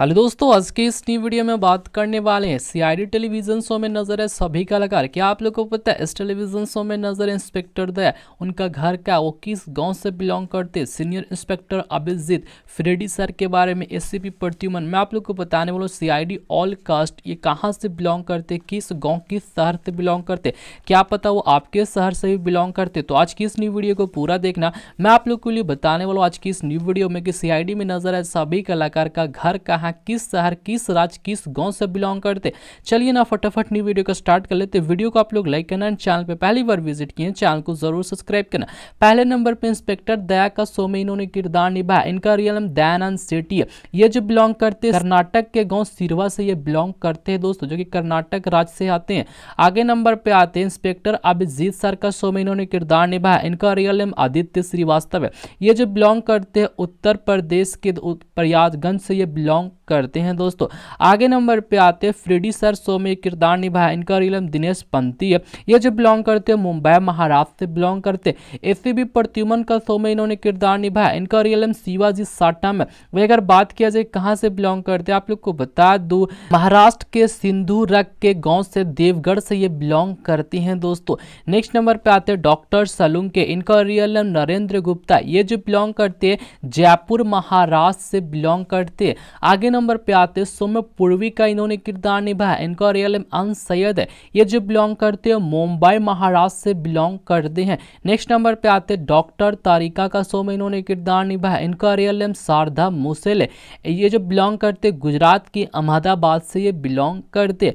hello दोस्तों आज की इस न्यू वीडियो में बात करने वाले हैं सीआईडी टेलीविजन शो में नजर है सभी कलाकार क्या आप लोगों को पता है इस टेलीविजन शो में नजर इंस्पेक्टर दया उनका घर का वो किस गांव से बिलोंग करते senior inspector Abhijeet Freddy sir के बारे में एसीपी प्रत्युमन मैं आप लोग को बताने वाला हूँ सी ऑल कास्ट ये कहाँ से बिलोंग करते किस गाँव किस शहर से बिलोंग करते क्या पता वो आपके शहर से भी बिलोंग करते तो आज की इस न्यू वीडियो को पूरा देखना मैं आप लोग के लिए बताने वाला हूँ आज की इस न्यू वीडियो में कि सी में नजर है सभी कलाकार का घर कहाँ यहाँ किस शहर किस राज्य किस गाँव से बिलोंग करते चलिए ना फटाफट न्यू वीडियो का स्टार्ट कर लेते वीडियो को आप लोग लाइक करना चैनल पर पहली बार विजिट किए चैनल को जरूर सब्सक्राइब करना पहले नंबर पर इंस्पेक्टर दया का सो में इन्होंने किरदार निभाया इनका रियल नाम दयानंद सेठी है ये जो बिलोंग करते कर्नाटक के गाँव सिरवा से ये बिलोंग करते हैं दोस्तों जो कि कर्नाटक राज्य से आते हैं आगे नंबर पे आते हैं इंस्पेक्टर अभिजीत सर का शो में इन्होंने किरदार निभाया इनका रियल नेम आदित्य श्रीवास्तव है ये जो बिलोंग करते हैं उत्तर प्रदेश के प्रयागंज से ये बिलोंग करते हैं दोस्तों आगे नंबर पे आते हैं फ्रेडी सर शो में किरदार निभाया इनका रिलम दिनेश पंती है ये जो बिलोंग करते हैं मुंबई महाराष्ट्र से बिलोंग करते हैं ए सी प्रत्युमन का शो में इन्होंने किरदार निभाया इनका रिलम शिवाजी साटा में वही अगर बात किया जाए कहाँ से बिलोंग करते हैं आप लोग को बता दू महाराष्ट्र के सिंधु रग के गाँव से देवगढ़ से ये बिलोंग करती हैं दोस्तों नेक्स्ट नंबर पे आते हैं डॉक्टर सलूंग के इनका रियल नेम नरेंद्र गुप्ता ये जो बिलोंग करते हैं जयपुर महाराष्ट्र से बिलोंग करते हैं आगे नंबर नंबर पे आते हैं सोम पूर्वी का इन्होंने किरदार निभाया इनका रियल नेम अन सैयद है ये जो बिलोंग करते हैं मुंबई महाराष्ट्र से बिलोंग करते हैं नेक्स्ट नंबर पे आते हैं डॉक्टर तारिका का सोम इन्होंने किरदार निभाया इनका रियल नेम शारदा मुसेल है ये जो बिलोंग करते गुजरात की अहमदाबाद से ये बिलोंग करते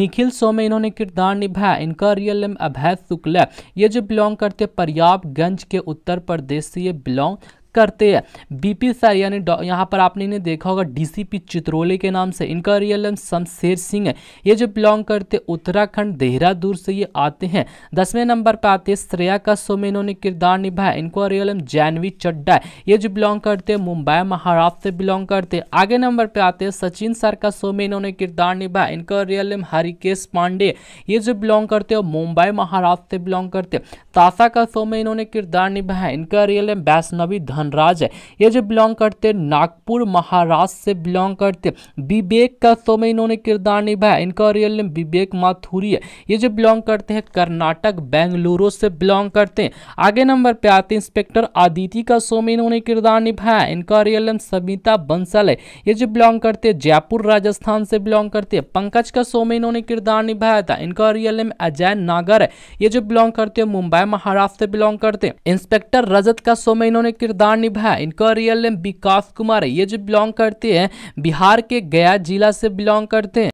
निखिल सोम इन्होंने किरदार निभाया इनका रियल नेम अभय शुक्ला ये जो बिलोंग करते प्रयागगंज के उत्तर प्रदेश से ये बिलोंग करते हैं बीपी सर यानी यहाँ पर आपने इन्हें देखा होगा डीसीपी चित्रोले के नाम से इनका रियल नेम शमशेर सिंह है ये जो बिलोंग करते उत्तराखंड देहरादून से ये आते हैं दसवें नंबर पर आते हैं श्रेया कश्यप में इन्होंने किरदार निभाया इनको रियल नेम जैनवी चड्डा है ये जो बिलोंग करते हैं मुंबई महाराष्ट्र से बिलोंग करते हैं आगे नंबर पर आते हैं सचिन सर का शो में इन्होंने किरदार निभाया इनका रियल नेम हरिकेश पांडे ये जो बिलोंग करते हैं मुंबई महाराष्ट्र से बिलोंग करते हैं ताशा का शो में इन्होंने किरदार निभाया इनका रियल नेम वैष्णवी धन धनराज है ये जो बिलोंग करते नागपुर महाराष्ट्र से बिलोंग करते विवेक का शो में इन्होंने किरदार निभाया इनका रियल नेम विवेक माथुरी है ये जो बिलोंग करते हैं कर्नाटक बेंगलुरु से बिलोंग करते हैं आगे नंबर पे आते इंस्पेक्टर आदिति का शो में इन्होंने किरदार निभाया इनका रियल नेम सविता बंसल है ये जो बिलोंग करते हैं जयपुर राजस्थान से बिलोंग करते हैं पंकज का शो में इन्होंने किरदार निभाया था इनका रियल नेम अजय नागर है ये जो बिलोंग करते हैं मुंबई महाराष्ट्र से बिलोंग करते हैं इंस्पेक्टर रजत का शो में इन्होंने किरदार किसान निभा इनका रियल नेम विकास कुमार है ये जो बिलोंग करते हैं बिहार के गया जिला से बिलोंग करते हैं